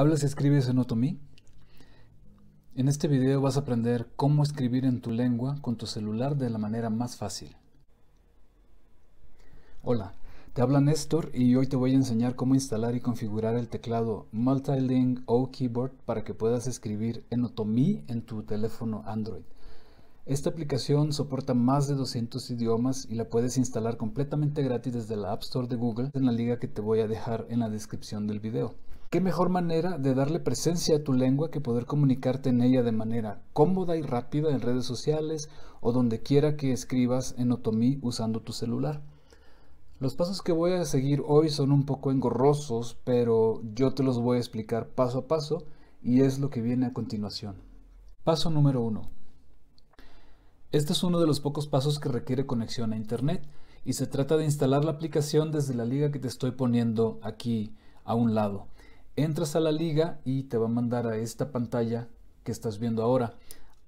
¿Hablas y escribes en Otomí? En este video vas a aprender cómo escribir en tu lengua con tu celular de la manera más fácil. Hola, te habla Néstor y hoy te voy a enseñar cómo instalar y configurar el teclado Multiling O Keyboard para que puedas escribir en Otomí en tu teléfono Android. Esta aplicación soporta más de 200 idiomas y la puedes instalar completamente gratis desde la App Store de Google en la liga que te voy a dejar en la descripción del video. ¿Qué mejor manera de darle presencia a tu lengua que poder comunicarte en ella de manera cómoda y rápida en redes sociales o donde quiera que escribas en Otomi usando tu celular? Los pasos que voy a seguir hoy son un poco engorrosos, pero yo te los voy a explicar paso a paso y es lo que viene a continuación. Paso número 1. Este es uno de los pocos pasos que requiere conexión a Internet y se trata de instalar la aplicación desde la liga que te estoy poniendo aquí a un lado entras a la liga y te va a mandar a esta pantalla que estás viendo ahora.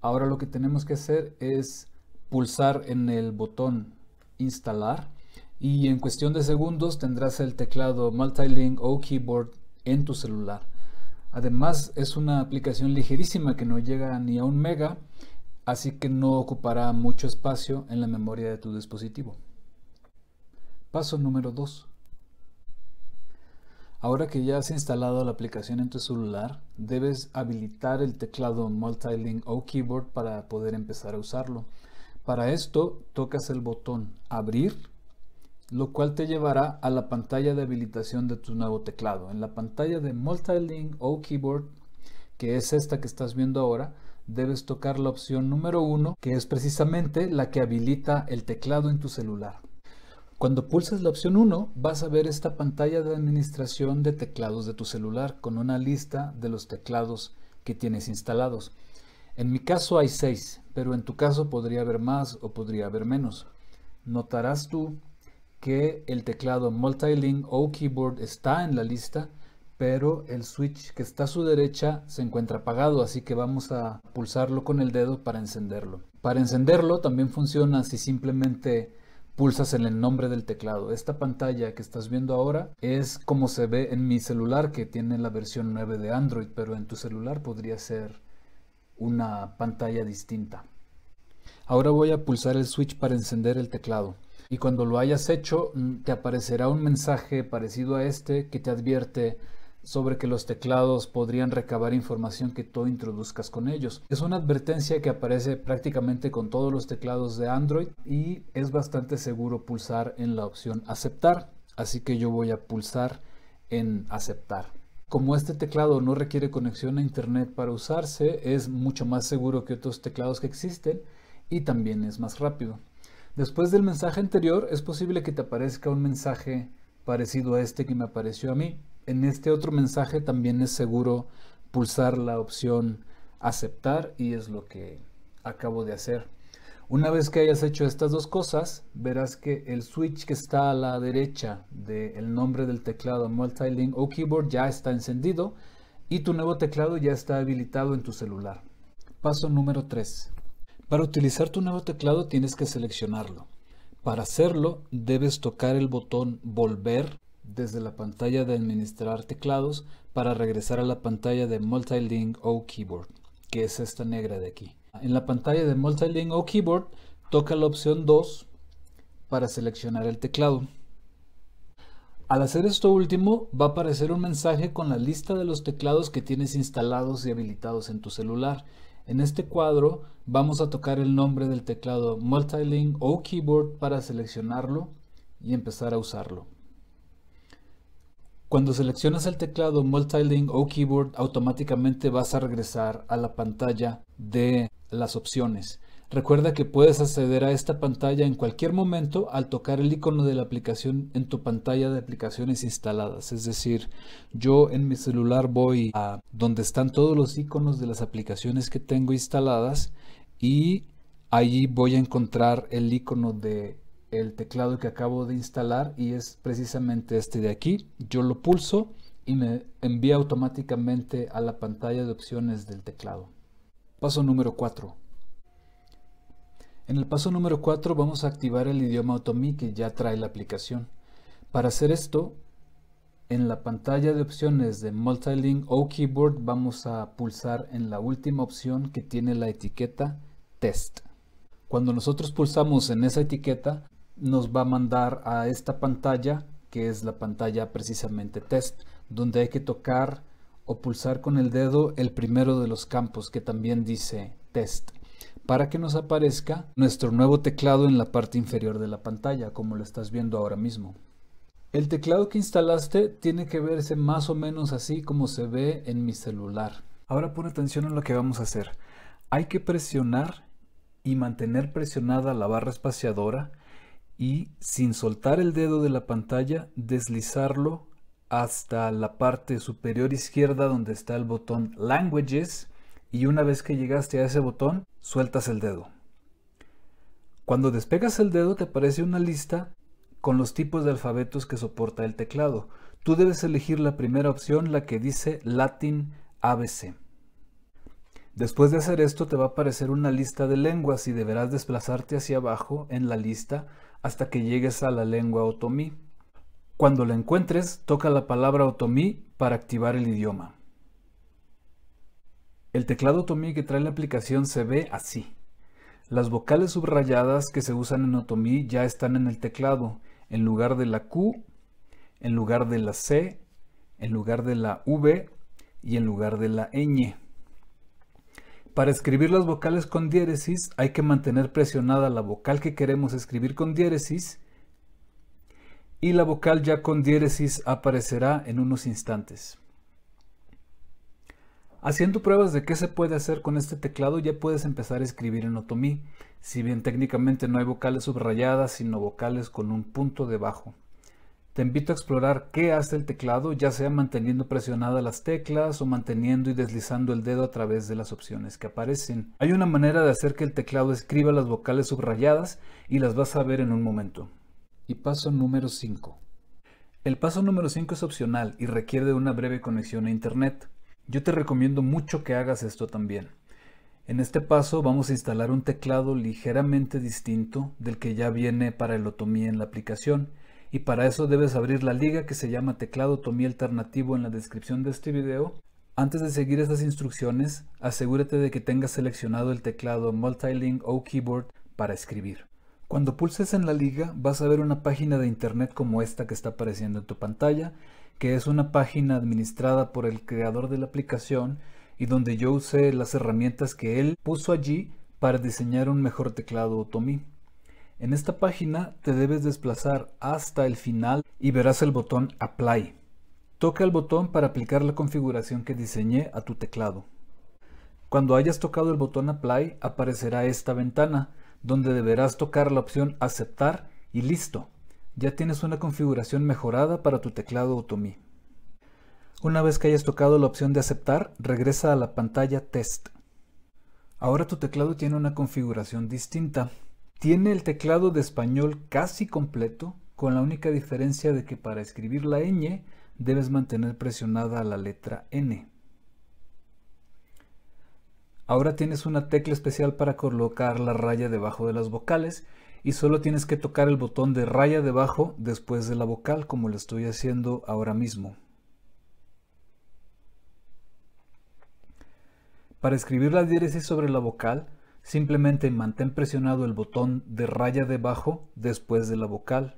Ahora lo que tenemos que hacer es pulsar en el botón instalar y en cuestión de segundos tendrás el teclado multilink o keyboard en tu celular. Además es una aplicación ligerísima que no llega ni a un mega, así que no ocupará mucho espacio en la memoria de tu dispositivo. Paso número 2. Ahora que ya has instalado la aplicación en tu celular, debes habilitar el teclado Multilink o Keyboard para poder empezar a usarlo. Para esto, tocas el botón Abrir, lo cual te llevará a la pantalla de habilitación de tu nuevo teclado. En la pantalla de Multilink o Keyboard, que es esta que estás viendo ahora, debes tocar la opción número 1, que es precisamente la que habilita el teclado en tu celular. Cuando pulses la opción 1, vas a ver esta pantalla de administración de teclados de tu celular con una lista de los teclados que tienes instalados. En mi caso hay 6, pero en tu caso podría haber más o podría haber menos. Notarás tú que el teclado Multilink o Keyboard está en la lista, pero el switch que está a su derecha se encuentra apagado, así que vamos a pulsarlo con el dedo para encenderlo. Para encenderlo también funciona si simplemente pulsas en el nombre del teclado. Esta pantalla que estás viendo ahora es como se ve en mi celular que tiene la versión 9 de Android, pero en tu celular podría ser una pantalla distinta. Ahora voy a pulsar el switch para encender el teclado y cuando lo hayas hecho mm, te aparecerá un mensaje parecido a este que te advierte sobre que los teclados podrían recabar información que tú introduzcas con ellos. Es una advertencia que aparece prácticamente con todos los teclados de Android y es bastante seguro pulsar en la opción aceptar, así que yo voy a pulsar en aceptar. Como este teclado no requiere conexión a internet para usarse, es mucho más seguro que otros teclados que existen y también es más rápido. Después del mensaje anterior es posible que te aparezca un mensaje parecido a este que me apareció a mí, en este otro mensaje también es seguro pulsar la opción aceptar y es lo que acabo de hacer. Una vez que hayas hecho estas dos cosas, verás que el switch que está a la derecha del nombre del teclado Multilink o Keyboard ya está encendido y tu nuevo teclado ya está habilitado en tu celular. Paso número 3. Para utilizar tu nuevo teclado tienes que seleccionarlo. Para hacerlo debes tocar el botón Volver desde la pantalla de administrar teclados para regresar a la pantalla de Multilink O Keyboard, que es esta negra de aquí. En la pantalla de Multilink O Keyboard toca la opción 2 para seleccionar el teclado. Al hacer esto último va a aparecer un mensaje con la lista de los teclados que tienes instalados y habilitados en tu celular. En este cuadro vamos a tocar el nombre del teclado Multilink o Keyboard para seleccionarlo y empezar a usarlo. Cuando seleccionas el teclado Multilink o Keyboard, automáticamente vas a regresar a la pantalla de las opciones. Recuerda que puedes acceder a esta pantalla en cualquier momento al tocar el icono de la aplicación en tu pantalla de aplicaciones instaladas. Es decir, yo en mi celular voy a donde están todos los iconos de las aplicaciones que tengo instaladas y allí voy a encontrar el icono de el teclado que acabo de instalar y es precisamente este de aquí. Yo lo pulso y me envía automáticamente a la pantalla de opciones del teclado. Paso número 4. En el paso número 4 vamos a activar el idioma Otomí que ya trae la aplicación. Para hacer esto, en la pantalla de opciones de Multilink o Keyboard vamos a pulsar en la última opción que tiene la etiqueta Test. Cuando nosotros pulsamos en esa etiqueta, nos va a mandar a esta pantalla, que es la pantalla precisamente test, donde hay que tocar o pulsar con el dedo el primero de los campos que también dice test para que nos aparezca nuestro nuevo teclado en la parte inferior de la pantalla, como lo estás viendo ahora mismo. El teclado que instalaste tiene que verse más o menos así como se ve en mi celular. Ahora pon atención a lo que vamos a hacer. Hay que presionar y mantener presionada la barra espaciadora y sin soltar el dedo de la pantalla deslizarlo hasta la parte superior izquierda donde está el botón Languages y una vez que llegaste a ese botón sueltas el dedo. Cuando despegas el dedo te aparece una lista con los tipos de alfabetos que soporta el teclado. Tú debes elegir la primera opción, la que dice Latin ABC. Después de hacer esto te va a aparecer una lista de lenguas y deberás desplazarte hacia abajo en la lista hasta que llegues a la lengua otomí. Cuando la encuentres, toca la palabra otomí para activar el idioma. El teclado otomí que trae la aplicación se ve así. Las vocales subrayadas que se usan en otomí ya están en el teclado, en lugar de la Q, en lugar de la C, en lugar de la V y en lugar de la ñ. Para escribir las vocales con diéresis hay que mantener presionada la vocal que queremos escribir con diéresis y la vocal ya con diéresis aparecerá en unos instantes. Haciendo pruebas de qué se puede hacer con este teclado ya puedes empezar a escribir en Otomí, si bien técnicamente no hay vocales subrayadas sino vocales con un punto debajo. Te invito a explorar qué hace el teclado, ya sea manteniendo presionadas las teclas o manteniendo y deslizando el dedo a través de las opciones que aparecen. Hay una manera de hacer que el teclado escriba las vocales subrayadas y las vas a ver en un momento. Y paso número 5. El paso número 5 es opcional y requiere de una breve conexión a internet. Yo te recomiendo mucho que hagas esto también. En este paso vamos a instalar un teclado ligeramente distinto del que ya viene para el Otomía en la aplicación y para eso debes abrir la liga que se llama teclado Tommy alternativo en la descripción de este video. Antes de seguir estas instrucciones, asegúrate de que tengas seleccionado el teclado Multilink o Keyboard para escribir. Cuando pulses en la liga vas a ver una página de internet como esta que está apareciendo en tu pantalla, que es una página administrada por el creador de la aplicación y donde yo usé las herramientas que él puso allí para diseñar un mejor teclado Tomi. En esta página te debes desplazar hasta el final y verás el botón Apply. Toca el botón para aplicar la configuración que diseñé a tu teclado. Cuando hayas tocado el botón Apply aparecerá esta ventana donde deberás tocar la opción Aceptar y listo. Ya tienes una configuración mejorada para tu teclado Otomi. Una vez que hayas tocado la opción de aceptar, regresa a la pantalla Test. Ahora tu teclado tiene una configuración distinta. Tiene el teclado de español casi completo, con la única diferencia de que para escribir la ñ debes mantener presionada la letra N. Ahora tienes una tecla especial para colocar la raya debajo de las vocales y solo tienes que tocar el botón de raya debajo después de la vocal como lo estoy haciendo ahora mismo. Para escribir la diéresis sobre la vocal, Simplemente mantén presionado el botón de raya debajo después de la vocal,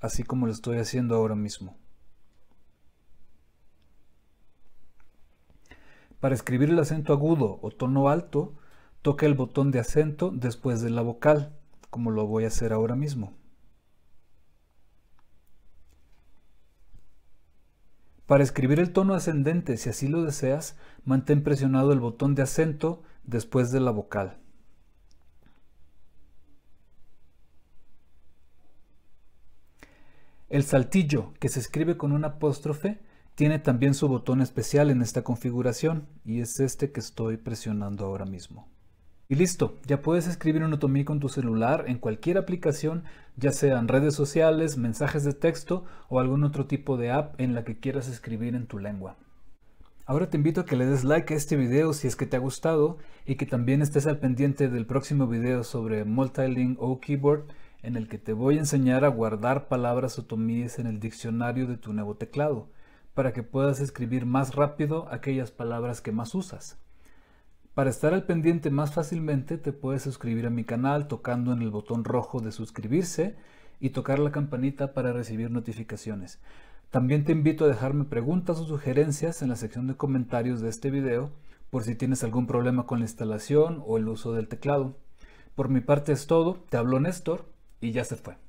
así como lo estoy haciendo ahora mismo. Para escribir el acento agudo o tono alto, toca el botón de acento después de la vocal, como lo voy a hacer ahora mismo. Para escribir el tono ascendente, si así lo deseas, mantén presionado el botón de acento después de la vocal. El saltillo, que se escribe con un apóstrofe, tiene también su botón especial en esta configuración y es este que estoy presionando ahora mismo. Y listo, ya puedes escribir un otomí con tu celular en cualquier aplicación, ya sean redes sociales, mensajes de texto o algún otro tipo de app en la que quieras escribir en tu lengua. Ahora te invito a que le des like a este video si es que te ha gustado y que también estés al pendiente del próximo video sobre Multilink o Keyboard en el que te voy a enseñar a guardar palabras o tomíes en el diccionario de tu nuevo teclado para que puedas escribir más rápido aquellas palabras que más usas. Para estar al pendiente más fácilmente te puedes suscribir a mi canal tocando en el botón rojo de suscribirse y tocar la campanita para recibir notificaciones. También te invito a dejarme preguntas o sugerencias en la sección de comentarios de este video por si tienes algún problema con la instalación o el uso del teclado. Por mi parte es todo, te habló Néstor y ya se fue.